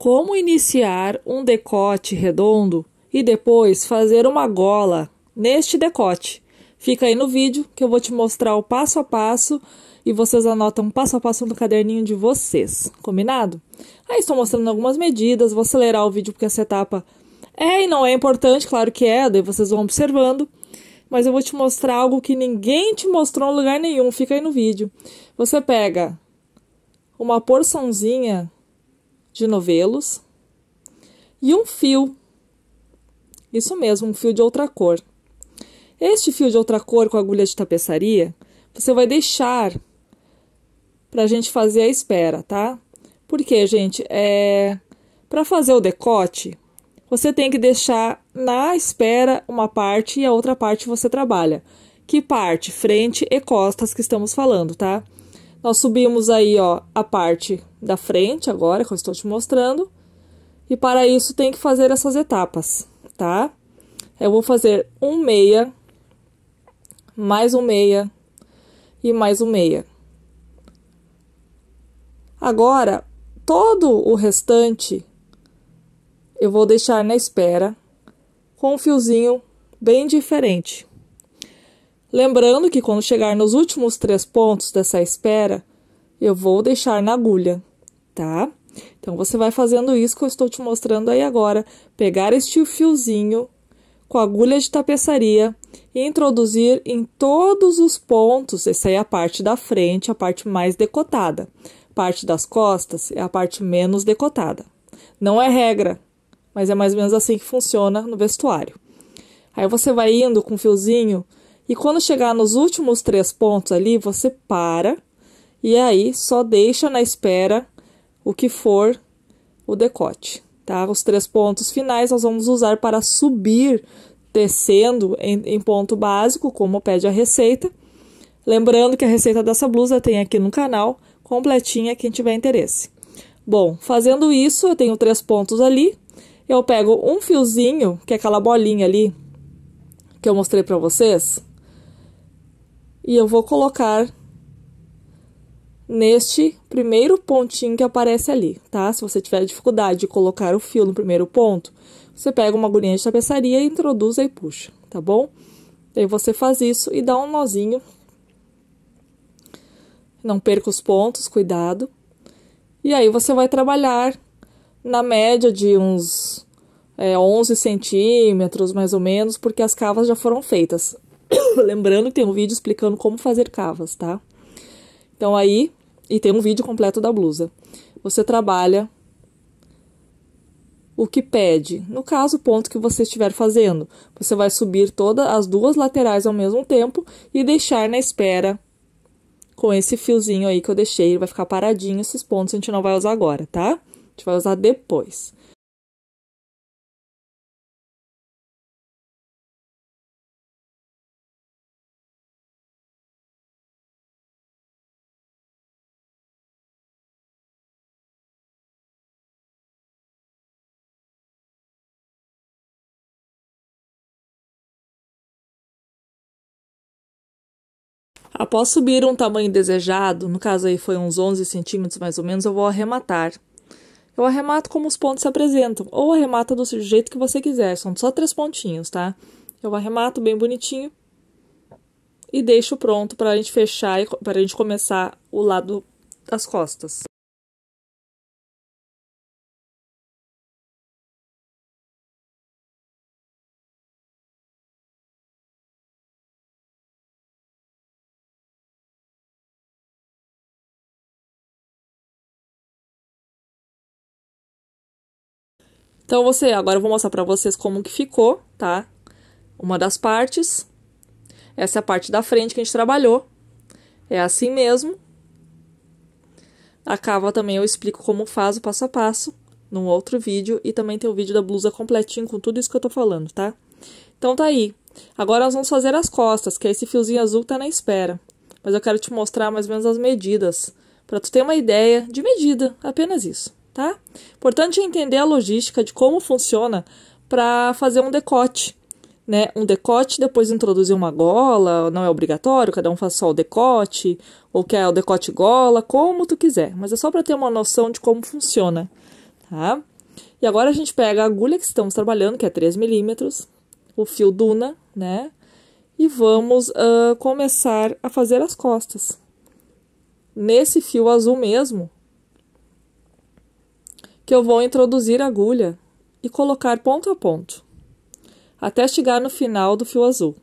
como iniciar um decote redondo e depois fazer uma gola neste decote. Fica aí no vídeo que eu vou te mostrar o passo a passo e vocês anotam passo a passo no caderninho de vocês, combinado? Aí estou mostrando algumas medidas, vou acelerar o vídeo porque essa etapa é e não é importante, claro que é, daí vocês vão observando mas eu vou te mostrar algo que ninguém te mostrou em lugar nenhum, fica aí no vídeo. Você pega uma porçãozinha de novelos e um fio. Isso mesmo, um fio de outra cor. Este fio de outra cor com agulha de tapeçaria, você vai deixar para a gente fazer a espera, tá? Porque, gente, é para fazer o decote, você tem que deixar na espera uma parte e a outra parte você trabalha. Que parte? Frente e costas que estamos falando, tá? Nós subimos aí, ó, a parte da frente agora, que eu estou te mostrando. E para isso tem que fazer essas etapas, tá? Eu vou fazer um meia, mais um meia e mais um meia. Agora, todo o restante eu vou deixar na espera com um fiozinho bem diferente. Lembrando que quando chegar nos últimos três pontos dessa espera, eu vou deixar na agulha, tá? Então você vai fazendo isso que eu estou te mostrando aí agora. Pegar este fiozinho com a agulha de tapeçaria e introduzir em todos os pontos. Essa é a parte da frente, a parte mais decotada. Parte das costas é a parte menos decotada. Não é regra, mas é mais ou menos assim que funciona no vestuário. Aí você vai indo com o fiozinho e quando chegar nos últimos três pontos ali, você para e aí só deixa na espera o que for o decote, tá? Os três pontos finais nós vamos usar para subir tecendo em, em ponto básico, como pede a receita. Lembrando que a receita dessa blusa tem aqui no canal, completinha quem tiver interesse. Bom, fazendo isso, eu tenho três pontos ali. Eu pego um fiozinho, que é aquela bolinha ali que eu mostrei para vocês, e eu vou colocar neste primeiro pontinho que aparece ali, tá? Se você tiver dificuldade de colocar o fio no primeiro ponto, você pega uma agulhinha de tapeçaria, e introduz e puxa, tá bom? Aí você faz isso e dá um nozinho. Não perca os pontos, cuidado. E aí você vai trabalhar na média de uns é, 11 centímetros, mais ou menos, porque as cavas já foram feitas. Lembrando que tem um vídeo explicando como fazer cavas, tá? Então aí, e tem um vídeo completo da blusa. Você trabalha o que pede. No caso, o ponto que você estiver fazendo, você vai subir todas as duas laterais ao mesmo tempo e deixar na espera com esse fiozinho aí que eu deixei. Ele vai ficar paradinho esses pontos, a gente não vai usar agora, tá? A gente vai usar depois. Após subir um tamanho desejado, no caso aí foi uns 11 centímetros mais ou menos, eu vou arrematar. Eu arremato como os pontos se apresentam, ou arremata do jeito que você quiser, são só três pontinhos, tá? Eu arremato bem bonitinho e deixo pronto para a gente fechar e para a gente começar o lado das costas. Então você, agora eu vou mostrar para vocês como que ficou, tá? Uma das partes. Essa é a parte da frente que a gente trabalhou. É assim mesmo. A cava também eu explico como faz o passo a passo num outro vídeo e também tem o vídeo da blusa completinho com tudo isso que eu tô falando, tá? Então tá aí. Agora nós vamos fazer as costas, que é esse fiozinho azul tá na espera. Mas eu quero te mostrar mais ou menos as medidas, para tu ter uma ideia de medida, apenas isso tá? Importante entender a logística de como funciona para fazer um decote, né? Um decote, depois introduzir uma gola, não é obrigatório, cada um faz só o decote, ou quer o decote gola, como tu quiser, mas é só para ter uma noção de como funciona, tá? E agora a gente pega a agulha que estamos trabalhando, que é 3 milímetros, o fio Duna, né? E vamos uh, começar a fazer as costas. Nesse fio azul mesmo, que eu vou introduzir a agulha e colocar ponto a ponto, até chegar no final do fio azul.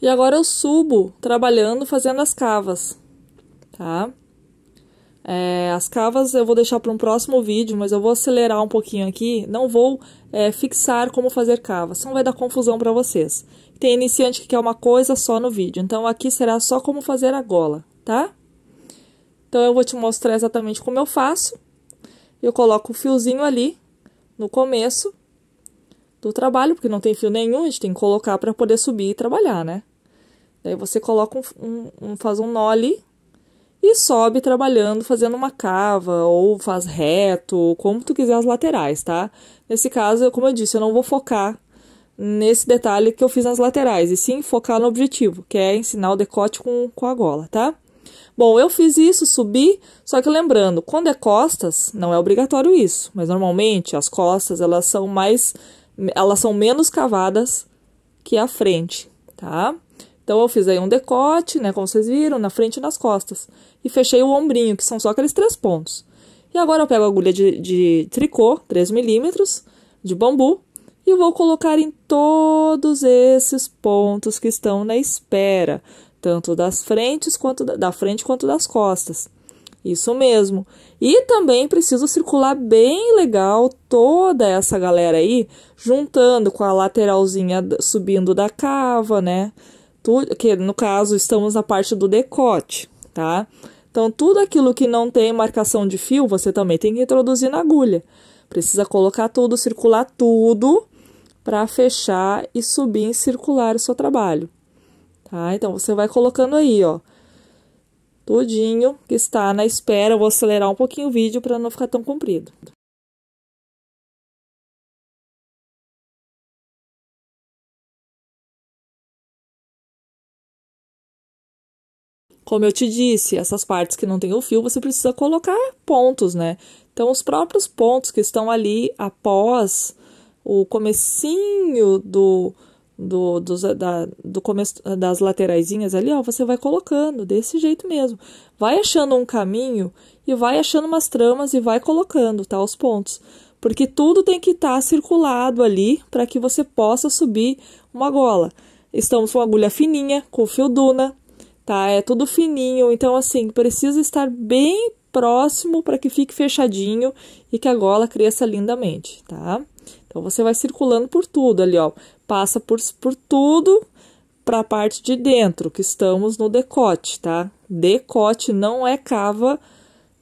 E agora eu subo trabalhando fazendo as cavas, tá? É, as cavas eu vou deixar para um próximo vídeo, mas eu vou acelerar um pouquinho aqui. Não vou é, fixar como fazer cavas, senão vai dar confusão para vocês. Tem iniciante que quer uma coisa só no vídeo, então aqui será só como fazer a gola, tá? Então eu vou te mostrar exatamente como eu faço. Eu coloco o fiozinho ali no começo do trabalho, porque não tem fio nenhum, a gente tem que colocar para poder subir e trabalhar, né? Daí você coloca um, um, faz um nó ali e sobe trabalhando, fazendo uma cava, ou faz reto, como tu quiser as laterais, tá? Nesse caso, como eu disse, eu não vou focar nesse detalhe que eu fiz nas laterais, e sim focar no objetivo, que é ensinar o decote com, com a gola, tá? Bom, eu fiz isso, subi, só que lembrando, quando é costas, não é obrigatório isso, mas normalmente as costas, elas são mais, elas são menos cavadas que a frente, tá? Então, eu fiz aí um decote, né? Como vocês viram, na frente e nas costas. E fechei o ombrinho, que são só aqueles três pontos. E agora eu pego a agulha de, de tricô, 3 milímetros, de bambu, e vou colocar em todos esses pontos que estão na espera, tanto das frentes quanto da, da frente quanto das costas. Isso mesmo. E também preciso circular bem legal toda essa galera aí, juntando com a lateralzinha subindo da cava, né? tudo que no caso estamos na parte do decote, tá? Então tudo aquilo que não tem marcação de fio, você também tem que introduzir na agulha. Precisa colocar tudo, circular tudo para fechar e subir em circular o seu trabalho. Tá? Então você vai colocando aí, ó. Tudinho que está na espera, eu vou acelerar um pouquinho o vídeo para não ficar tão comprido. Como eu te disse, essas partes que não tem o fio, você precisa colocar pontos, né? Então, os próprios pontos que estão ali após o comecinho do, do, dos, da, do começo das lateraisinhas ali, ó, você vai colocando desse jeito mesmo. Vai achando um caminho e vai achando umas tramas e vai colocando, tá? Os pontos. Porque tudo tem que estar tá circulado ali para que você possa subir uma gola. Estamos com agulha fininha, com fio duna, tá? É tudo fininho, então assim, precisa estar bem próximo para que fique fechadinho e que a gola cresça lindamente, tá? Então você vai circulando por tudo ali, ó. Passa por, por tudo para a parte de dentro, que estamos no decote, tá? Decote não é cava,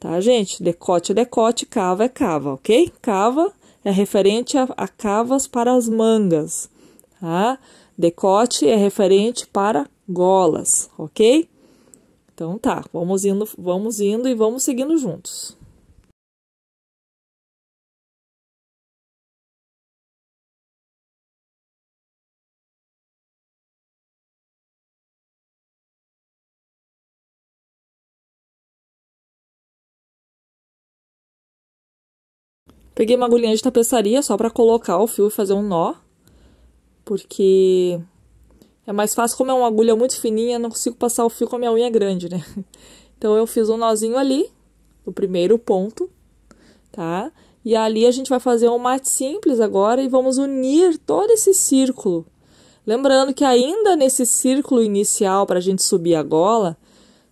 tá, gente? Decote é decote, cava é cava, ok? Cava é referente a, a cavas para as mangas, tá? Decote é referente para golas, ok? Então tá, vamos indo, vamos indo e vamos seguindo juntos. Peguei uma agulhinha de tapeçaria só para colocar o fio e fazer um nó, porque é mais fácil, como é uma agulha muito fininha, não consigo passar o fio com a minha unha grande, né? Então, eu fiz um nozinho ali, no primeiro ponto, tá? E ali a gente vai fazer um mate simples agora e vamos unir todo esse círculo. Lembrando que ainda nesse círculo inicial, para a gente subir a gola,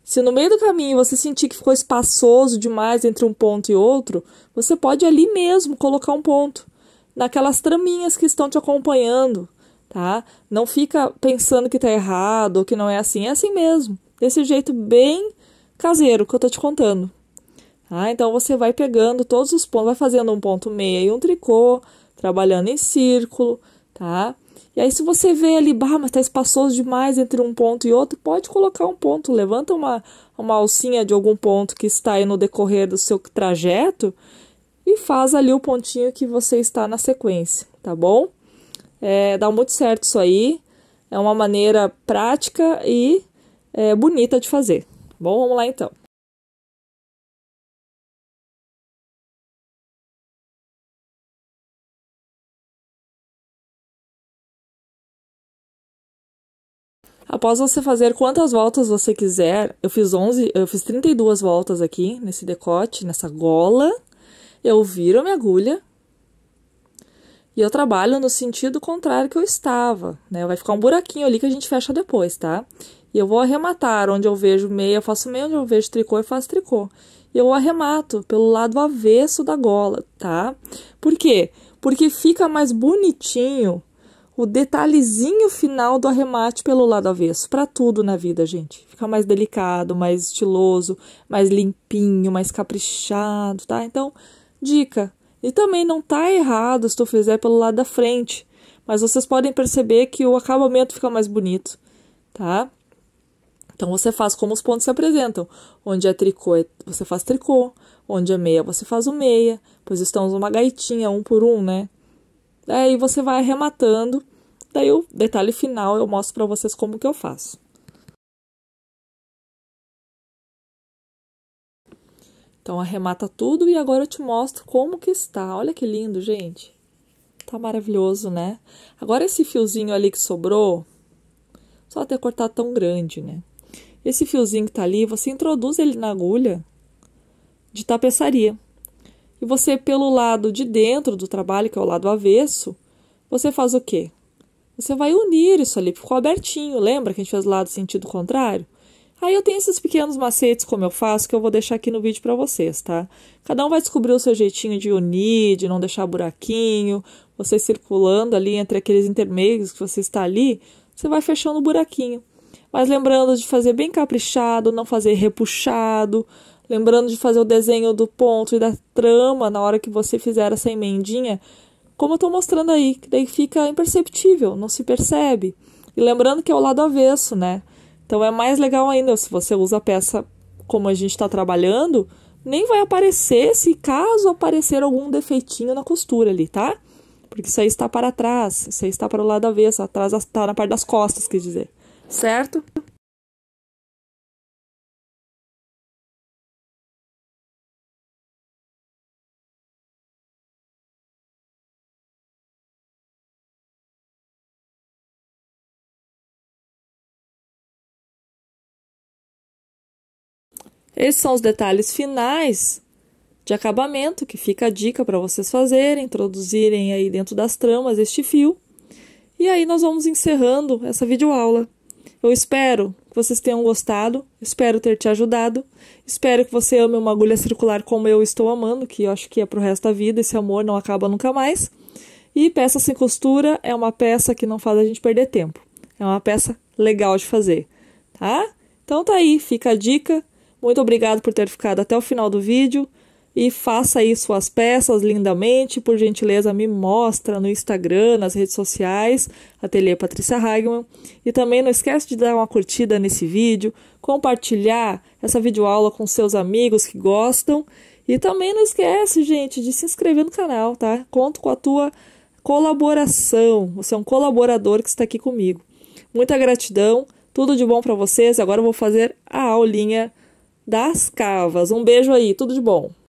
se no meio do caminho você sentir que ficou espaçoso demais entre um ponto e outro, você pode ali mesmo colocar um ponto, naquelas traminhas que estão te acompanhando, tá? Não fica pensando que tá errado ou que não é assim, é assim mesmo, desse jeito bem caseiro que eu tô te contando. Tá? Então você vai pegando todos os pontos, vai fazendo um ponto meio, um tricô, trabalhando em círculo, tá? E aí se você vê ali, bah, mas tá espaçoso demais entre um ponto e outro, pode colocar um ponto, levanta uma uma alcinha de algum ponto que está aí no decorrer do seu trajeto e faz ali o pontinho que você está na sequência, tá bom? É, dá muito certo isso aí. É uma maneira prática e é, bonita de fazer. Bom, vamos lá então. Após você fazer quantas voltas você quiser, eu fiz 11, eu fiz 32 voltas aqui nesse decote, nessa gola. Eu viro minha agulha e eu trabalho no sentido contrário que eu estava, né? Vai ficar um buraquinho ali que a gente fecha depois, tá? E eu vou arrematar onde eu vejo meia, eu faço meia, onde eu vejo tricô, eu faço tricô. E eu arremato pelo lado avesso da gola, tá? Por quê? Porque fica mais bonitinho o detalhezinho final do arremate pelo lado avesso, para tudo na vida, gente. Fica mais delicado, mais estiloso, mais limpinho, mais caprichado, tá? Então, dica, e também não está errado se tu fizer pelo lado da frente, mas vocês podem perceber que o acabamento fica mais bonito, tá? Então você faz como os pontos se apresentam. Onde é tricô, é, você faz tricô. Onde é meia, você faz o meia. Pois estamos uma gaitinha, um por um, né? Daí você vai arrematando. Daí o detalhe final eu mostro para vocês como que eu faço. Então, arremata tudo e agora eu te mostro como que está. Olha que lindo, gente. Tá maravilhoso, né? Agora, esse fiozinho ali que sobrou, só ter cortado tão grande, né? Esse fiozinho que tá ali, você introduz ele na agulha de tapeçaria. E você, pelo lado de dentro do trabalho, que é o lado avesso, você faz o quê? Você vai unir isso ali, ficou abertinho. Lembra que a gente fez o lado sentido contrário? Aí eu tenho esses pequenos macetes como eu faço que eu vou deixar aqui no vídeo para vocês, tá? Cada um vai descobrir o seu jeitinho de unir, de não deixar buraquinho. Você circulando ali entre aqueles intermeios que você está ali, você vai fechando o buraquinho. Mas lembrando de fazer bem caprichado, não fazer repuxado, lembrando de fazer o desenho do ponto e da trama na hora que você fizer essa emendinha, como eu estou mostrando aí, que daí fica imperceptível, não se percebe. E lembrando que é o lado avesso, né? Então é mais legal ainda se você usa a peça como a gente está trabalhando, nem vai aparecer se caso aparecer algum defeitinho na costura ali, tá? Porque isso aí está para trás, isso aí está para o lado avesso, atrás está na parte das costas, quer dizer, certo? Esses são os detalhes finais de acabamento, que fica a dica para vocês fazerem, introduzirem aí dentro das tramas este fio. E aí nós vamos encerrando essa videoaula. Eu espero que vocês tenham gostado, espero ter te ajudado, espero que você ame uma agulha circular como eu estou amando, que eu acho que é para o resto da vida, esse amor não acaba nunca mais. E peça sem costura é uma peça que não faz a gente perder tempo. É uma peça legal de fazer, tá? Então tá aí, fica a dica. Muito obrigado por ter ficado até o final do vídeo e faça aí suas peças lindamente. Por gentileza, me mostra no Instagram, nas redes sociais, Ateliê Patrícia Hagman. E também não esquece de dar uma curtida nesse vídeo, compartilhar essa videoaula com seus amigos que gostam. E também não esquece, gente, de se inscrever no canal, tá? Conto com a tua colaboração. Você é um colaborador que está aqui comigo. Muita gratidão, tudo de bom para vocês. Agora eu vou fazer a aulinha das Cavas. Um beijo aí, tudo de bom.